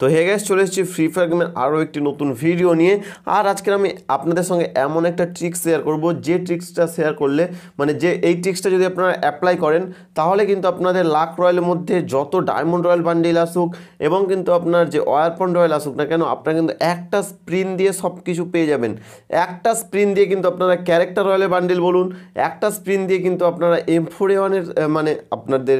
তো হে গ্যাস চলে এসেছি ফ্রি ফায়ার গেমের আরও একটি নতুন ভিডিও নিয়ে আর আজকে আমি আপনাদের সঙ্গে এমন একটা ট্রিক্স শেয়ার করব যে ট্রিক্সটা শেয়ার করলে মানে যে এই ট্রিক্সটা যদি আপনারা অ্যাপ্লাই করেন তাহলে কিন্তু আপনাদের লাক রয়্যালের মধ্যে যত ডায়মন্ড রয়্যাল বান্ডিল আসুক এবং কিন্তু আপনার যে ওয়ারপন রয়্যাল আসুক না কেন আপনারা কিন্তু একটা স্প্রিন দিয়ে সব কিছু পেয়ে যাবেন একটা স্প্রিন দিয়ে কিন্তু আপনারা ক্যারেক্টার রয়্যালের বান্ডিল বলুন একটা স্প্রিন দিয়ে কিন্তু আপনারা এম ফোর মানে আপনাদের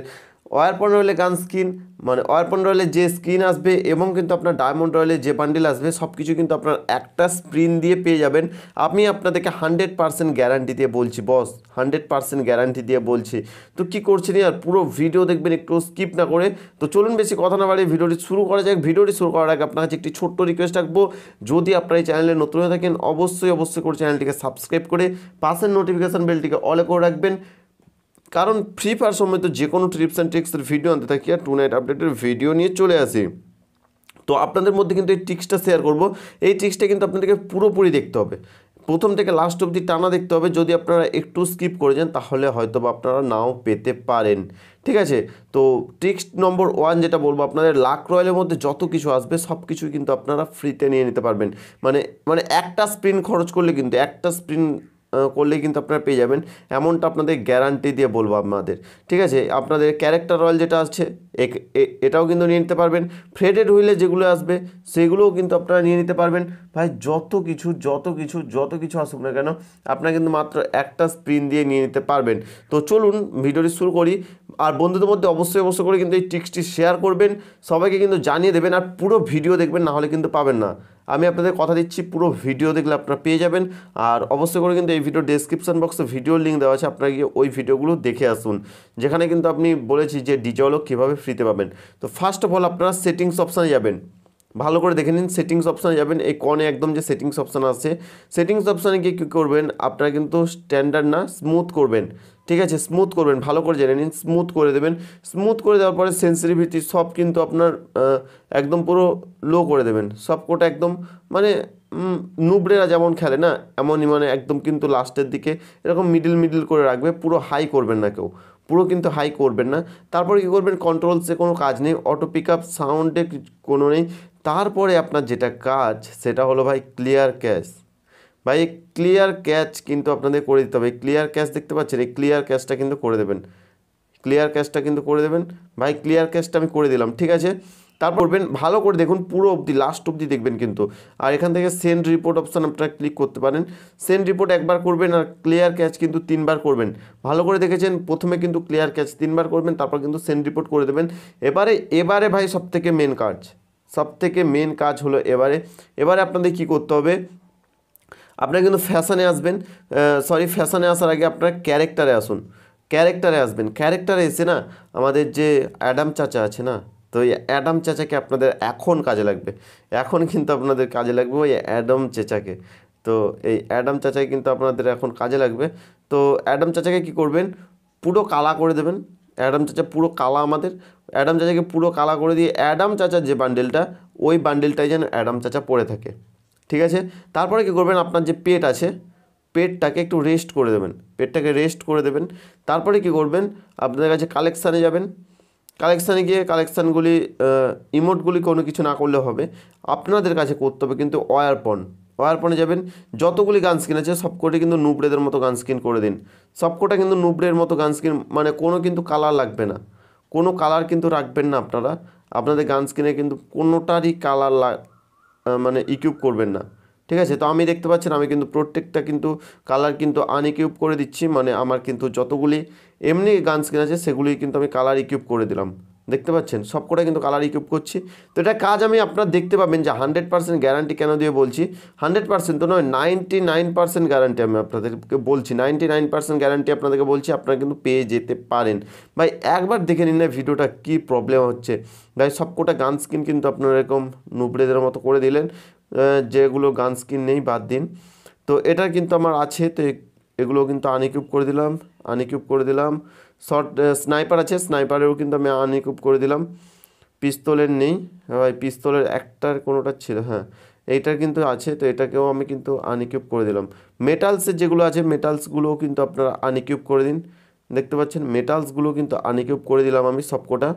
ওয়ারপন রয়েলে গান স্কিন মানে ওয়ারপন রয়েলে যে স্কিন আসবে এবং কিন্তু আপনার ডায়মন্ড রয়েলে যে বান্ডিল আসবে সব কিছু কিন্তু আপনার একটা স্প্রিন দিয়ে পেয়ে যাবেন আমি আপনাদেরকে হান্ড্রেড পার্সেন্ট গ্যারান্টি দিয়ে বলছি বস হান্ড্রেড পারসেন্ট গ্যারান্টি দিয়ে বলছি তো কী করছেন আর পুরো ভিডিও দেখবেন একটু স্কিপ না করে তো চলুন বেশি কথা না বাড়িয়ে ভিডিওটি শুরু করা যাক ভিডিওটি শুরু করার আগে আপনার কাছে একটি ছোট্ট রিকোয়েস্ট রাখবো যদি আপনার এই চ্যানেলে নতুন হয়ে থাকেন অবশ্যই অবশ্যই করে চ্যানেলটিকে সাবস্ক্রাইব করে পাশের নোটিফিকেশান বেলটিকে অলে করে রাখবেন কারণ ফ্রি ফায়ার সময় তো যে কোনো ট্রিপস অ্যান্ড ট্রিক্সের ভিডিও আনতে থাকি আর টু নাইট আপডেটের ভিডিও নিয়ে চলে আসি তো আপনাদের মধ্যে কিন্তু এই ট্রিক্সটা শেয়ার করব এই ট্রিক্সটা কিন্তু আপনাদেরকে পুরোপুরি দেখতে হবে প্রথম থেকে লাস্ট অবধি টানা দেখতে হবে যদি আপনারা একটু স্কিপ করে যান তাহলে হয়তো বা আপনারা নাও পেতে পারেন ঠিক আছে তো ট্রিক্স নম্বর ওয়ান যেটা বলবো আপনাদের লাক রয়েলের মধ্যে যত কিছু আসবে সব কিছুই কিন্তু আপনারা ফ্রিতে নিয়ে নিতে পারবেন মানে মানে একটা স্প্রিন খরচ করলে কিন্তু একটা স্প্রিন করলেই কিন্তু আপনারা পেয়ে যাবেন এমনটা আপনাদের গ্যারান্টি দিয়ে বলবো আপনাদের ঠিক আছে আপনাদের ক্যারেক্টার রয়েল যেটা আছে এটাও কিন্তু নিয়ে নিতে পারবেন ফ্রেডেড হুইলে যেগুলো আসবে সেগুলোও কিন্তু আপনারা নিয়ে নিতে পারবেন ভাই যত কিছু যত কিছু যত কিছু আসুক না কেন আপনারা কিন্তু মাত্র একটা স্প্রিন দিয়ে নিয়ে নিতে পারবেন তো চলুন ভিডিওটি শুরু করি আর বন্ধুদের মধ্যে অবশ্যই অবশ্যই করে কিন্তু এই টিক্সটি শেয়ার করবেন সবাইকে কিন্তু জানিয়ে দেবেন আর পুরো ভিডিও দেখবেন না হলে কিন্তু পাবেন না আমি আপনাদের কথা দিচ্ছি পুরো ভিডিও দেখলে আপনারা পেয়ে যাবেন আর অবশ্যই করে কিন্তু এই ভিডিও ডেসক্রিপশন বক্সে ভিডিও লিঙ্ক দেওয়া আছে আপনারা গিয়ে ওই ভিডিওগুলো দেখে আসুন যেখানে কিন্তু আপনি বলেছি যে ডিজলও কীভাবে ফ্রিতে পাবেন তো ফার্স্ট অফ অল আপনারা সেটিংস অপশানে যাবেন ভালো করে দেখে নিন সেটিংস অপশানে যাবেন এই কনে একদম যে সেটিংস অপশান আছে সেটিংস অপশানে গিয়ে কী করবেন আপনারা কিন্তু স্ট্যান্ডার্ড না স্মুথ করবেন ঠিক আছে স্মুথ করবেন ভালো করে জেনে নিন স্মুথ করে দেবেন স্মুথ করে দেওয়ার পরে সেন্সিটিভিটি সব কিন্তু আপনার একদম পুরো লো করে দেবেন সব কোটা একদম মানে নুবড়েরা যেমন খেলে না এমনই মানে একদম কিন্তু লাস্টের দিকে এরকম মিডিল মিডিল করে রাখবে পুরো হাই করবেন না কেউ পুরো কিন্তু হাই করবেন না তারপরে কী করবেন কন্ট্রোলসে কোনো কাজ নেই অটো পিক আপ সাউন্ডে কোনো নেই তারপরে আপনার যেটা কাজ সেটা হলো ভাই ক্লিয়ার ক্যাশ ভাই এই ক্লিয়ার ক্যাচ কিন্তু আপনাদের করে দিতে হবে ক্লিয়ার ক্যাশ দেখতে পাচ্ছেন এই ক্লিয়ার ক্যাশটা কিন্তু করে দেবেন ক্লিয়ার ক্যাশটা কিন্তু করে দেবেন ভাই ক্লিয়ার ক্যাশটা আমি করে দিলাম ঠিক আছে তারপর করবেন ভালো করে দেখুন পুরো অবধি লাস্ট অবধি দেখবেন কিন্তু আর এখান থেকে সেন্ড রিপোর্ট অপশান আপনারা ক্লিক করতে পারেন সেন্ড রিপোর্ট একবার করবেন আর ক্লিয়ার ক্যাচ কিন্তু তিনবার করবেন ভালো করে দেখেছেন প্রথমে কিন্তু ক্লিয়ার ক্যাচ তিনবার করবেন তারপর কিন্তু সেন্ড রিপোর্ট করে দেবেন এবারে এবারে ভাই সবথেকে মেন কাজ সবথেকে মেন কাজ হলো এবারে এবারে আপনাদের কি করতে হবে আপনারা কিন্তু ফ্যাশানে আসবেন সরি ফ্যাশানে আসার আগে আপনারা ক্যারেক্টারে আসুন ক্যারেক্টারে আসবেন ক্যারেক্টারে এসে না আমাদের যে অ্যাডাম চাচা আছে না তো ওই অ্যাডাম চাচাকে আপনাদের এখন কাজে লাগবে এখন কিন্তু আপনাদের কাজে লাগবে ওই অ্যাডাম চেচাকে তো এই অ্যাডাম চাচাকে কিন্তু আপনাদের এখন কাজে লাগবে তো অ্যাডাম চাচাকে কি করবেন পুরো কালা করে দেবেন অ্যাডাম চাচা পুরো কালা আমাদের অ্যাডাম চাচাকে পুরো কালা করে দিয়ে অ্যাডাম চাচার যে বান্ডেলটা ওই বান্ডেলটাই যেন অ্যাডাম চাচা পড়ে থাকে ঠিক আছে তারপরে কী করবেন আপনার যে পেট আছে পেটটাকে একটু রেস্ট করে দেবেন পেটটাকে রেস্ট করে দেবেন তারপরে কি করবেন আপনাদের কাছে কালেকশানে যাবেন কালেকশানে গিয়ে কালেকশানগুলি ইমোটগুলি কোনো কিছু না করলে হবে আপনাদের কাছে করতে হবে কিন্তু ওয়ারপন ওয়ারপনে যাবেন যতগুলি গান স্ক্রিন আছে সবকটি কিন্তু নুবড়েদের মতো গান স্ক্রিন করে দিন সবকটা কিন্তু নুবড়ের মতো গান স্ক্রিন মানে কোনো কিন্তু কালার লাগবে না কোনো কালার কিন্তু রাখবেন না আপনারা আপনাদের গান স্ক্রিনে কিন্তু কোনোটারই কালার মানে ইকুইপ করবেন না ঠিক আছে তো আমি দেখতে পাচ্ছেন আমি কিন্তু প্রত্যেকটা কিন্তু কালার কিন্তু আনইকিউব করে দিচ্ছি মানে আমার কিন্তু যতগুলি এমনি গান স্ক্রিন আছে সেগুলি কিন্তু আমি কালার ইকিউব করে দিলাম দেখতে পাচ্ছেন সব কটা কিন্তু কালার ইকুইপ করছি তো এটা কাজ আমি আপনার দেখতে পাবেন যে হান্ড্রেড পার্সেন্ট গ্যারান্টি কেন দিয়ে বলছি হান্ড্রেড পার্সেন্ট তো নয় নাইনটি নাইন পার্সেন্ট গ্যারান্টি আমি আপনাদেরকে বলছি নাইনটি নাইন পার্সেন্ট গ্যারান্টি আপনাদেরকে বলছি আপনারা কিন্তু পেয়ে যেতে পারেন ভাই একবার দেখে নিন না ভিডিওটা কী প্রবলেম হচ্ছে ভাই সব কটা গান স্কিন কিন্তু আপনারা এরকম নুবড়েদের মতো করে দিলেন যেগুলো গান স্কিন নেই বাদ দিন তো এটা কিন্তু আমার আছে তো এগুলো কিন্তু আনইকিউব করে দিলাম আনইকিউব করে দিলাম শর্ট স্নাইপার আছে স্নাইপারেও কিন্তু আমি আনইকুপ করে দিলাম পিস্তলের নেই হ্যাঁ ভাই পিস্তলের একটার কোনোটা ছিল হ্যাঁ এইটার কিন্তু আছে তো এটাকেও আমি কিন্তু আনিকিউব করে দিলাম মেটালসের যেগুলো আছে মেটালসগুলোও কিন্তু আপনারা আনিকিউব করে দিন দেখতে পাচ্ছেন মেটালসগুলো কিন্তু আনইকুপ করে দিলাম আমি সবকটা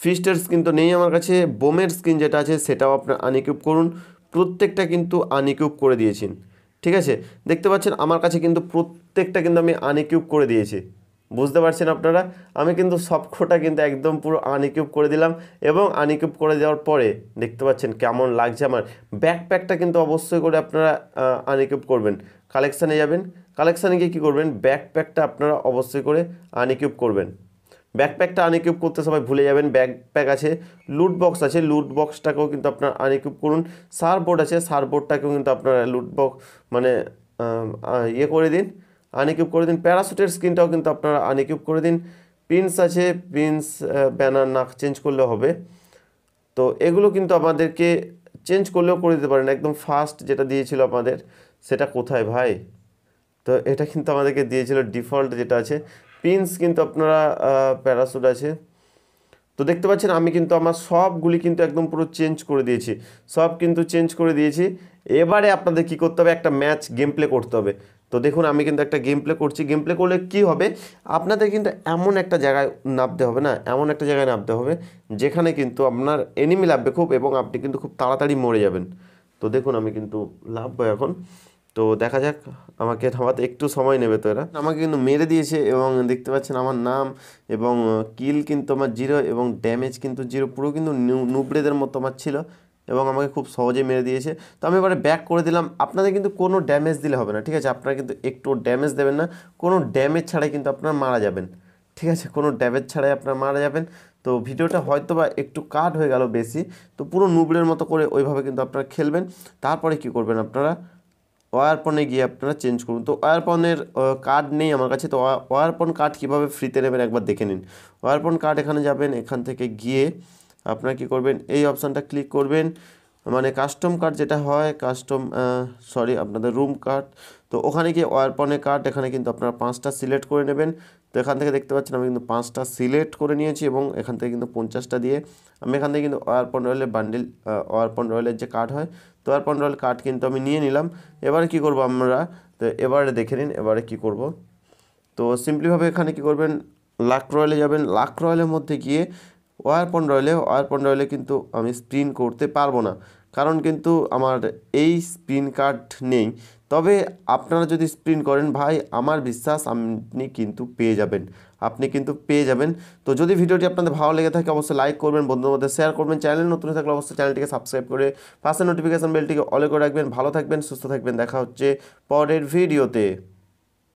ফিস্টের স্কিন তো নেই আমার কাছে বোমের স্কিন যেটা আছে সেটাও আপনার আনিকিউব করুন প্রত্যেকটা কিন্তু আনিকিউব করে দিয়েছেন ঠিক আছে দেখতে পাচ্ছেন আমার কাছে কিন্তু প্রত্যেকটা কিন্তু আমি আনিকিউব করে দিয়েছি বুঝতে পারছেন আপনারা আমি কিন্তু সবকটা কিন্তু একদম পুরো আনিকিউব করে দিলাম এবং আনিকিউব করে দেওয়ার পরে দেখতে পাচ্ছেন কেমন লাগছে আমার ব্যাকপ্যাকটা কিন্তু অবশ্যই করে আপনারা আনিকিউব করবেন কালেকশানে যাবেন কালেকশানে গিয়ে কী করবেন ব্যাকপ্যাকটা আপনারা অবশ্যই করে আনিকিউব করবেন ব্যাকপ্যাকটা আনিকিউব করতে সবাই ভুলে যাবেন ব্যাকপ্যাক আছে লুট বক্স আছে লুট বক্সটাকেও কিন্তু আপনার আনিকিউব করুন সার বোর্ড আছে সার বোর্ডটাকেও কিন্তু আপনারা লুট বক্স মানে ইয়ে করে দিন আনিকিউব করে দিন প্যারাসুটের স্ক্রিনটাও কিন্তু আপনারা আনিকিউব করে দিন পিনস আছে পিনস ব্যানার না চেঞ্জ করলে হবে তো এগুলো কিন্তু আমাদেরকে চেঞ্জ করলেও করে দিতে পারেন একদম ফার্স্ট যেটা দিয়েছিল আমাদের সেটা কোথায় ভাই তো এটা কিন্তু আমাদেরকে দিয়েছিল ডিফল্ট যেটা আছে পিনস কিন্তু আপনারা প্যারাসুট আছে তো দেখতে পাচ্ছেন আমি কিন্তু আমার সবগুলি কিন্তু একদম পুরো চেঞ্জ করে দিয়েছি সব কিন্তু চেঞ্জ করে দিয়েছি এবারে আপনাদের কি করতে হবে একটা ম্যাচ গেম প্লে করতে হবে তো দেখুন আমি কিন্তু একটা গেম প্লে করছি গেম প্লে করলে কী হবে আপনাদের কিন্তু এমন একটা জায়গায় নামতে হবে না এমন একটা জায়গায় নামতে হবে যেখানে কিন্তু আপনার এনিমি লাভবে খুব এবং আপনি কিন্তু খুব তাড়াতাড়ি মরে যাবেন তো দেখুন আমি কিন্তু লাভবো এখন তো দেখা যাক আমাকে থামাতে একটু সময় নেবে তো এরা আমাকে কিন্তু মেরে দিয়েছে এবং দেখতে পাচ্ছেন আমার নাম এবং কিল কিন্তু আমার জিরো এবং ড্যামেজ কিন্তু জিরো পুরো কিন্তু নুবড়েদের মতো আমার ছিল এবং আমাকে খুব সহজে মেরে দিয়েছে তো আমি এবারে ব্যাক করে দিলাম আপনাদের কিন্তু কোনো ড্যামেজ দিলে হবে না ঠিক আছে আপনারা কিন্তু একটু ড্যামেজ দেবেন না কোনো ড্যামেজ ছাড়াই কিন্তু আপনারা মারা যাবেন ঠিক আছে কোনো ড্যামেজ ছাড়াই আপনারা মারা যাবেন তো ভিডিওটা হয়তো বা একটু কাট হয়ে গেল বেশি তো পুরো নুবলের মতো করে ওইভাবে কিন্তু আপনারা খেলবেন তারপরে কি করবেন আপনারা ওয়ারপনে গিয়ে আপনারা চেঞ্জ করুন তো ওয়ারপনের কার্ড নেই আমার কাছে তো ওয়ারপন কার্ড কীভাবে ফ্রিতে নেবেন একবার দেখে নিন ওয়ারপন কার্ড এখানে যাবেন এখান থেকে গিয়ে আপনারা কি করবেন এই অপশানটা ক্লিক করবেন মানে কাস্টম কার্ড যেটা হয় কাস্টম সরি আপনাদের রুম কার্ড তো ওখানে গিয়ে ওয়ারপনে কার্ড এখানে কিন্তু আপনারা পাঁচটা সিলেক্ট করে নেবেন তো এখান থেকে দেখতে পাচ্ছেন আমি কিন্তু পাঁচটা সিলেক্ট করে নিয়েছি এবং এখান থেকে কিন্তু পঞ্চাশটা দিয়ে আমি এখান থেকে কিন্তু ওয়ারপন রয়েলের বান্ডিল ওয়ারপন রয়েলের যে কার্ড হয় তো ওয়ারপন রয়েল কার্ড কিন্তু আমি নিয়ে নিলাম এবারে কি করব আমরা তো এবারে দেখে নিন এবারে কি করব তো সিম্পলিভাবে এখানে কি করবেন লাক রয়েলে যাবেন লাক রয়েলের মধ্যে গিয়ে ওয়ার পন রয়েলে ওয়ার পন রয়েলে কিন্তু আমি স্পিন করতে পারবো না কারণ কিন্তু আমার এই স্পিন কার্ড নেই তবে আপনারা যদি স্প্রিন্ট করেন ভাই আমার বিশ্বাস আপনি কিন্তু পেয়ে যাবেন আপনি কিন্তু পেয়ে যাবেন তো যদি ভিডিওটি আপনাদের ভালো লেগে থাকে অবশ্যই লাইক করবেন বন্ধুদের মধ্যে শেয়ার করবেন চ্যানেল নতুন থাকলে অবশ্যই চ্যানেলটিকে সাবস্ক্রাইব করে পাশে নোটিফিকেশান বেলটিকে অলে করে রাখবেন ভালো থাকবেন সুস্থ থাকবেন দেখা হচ্ছে পরের ভিডিওতে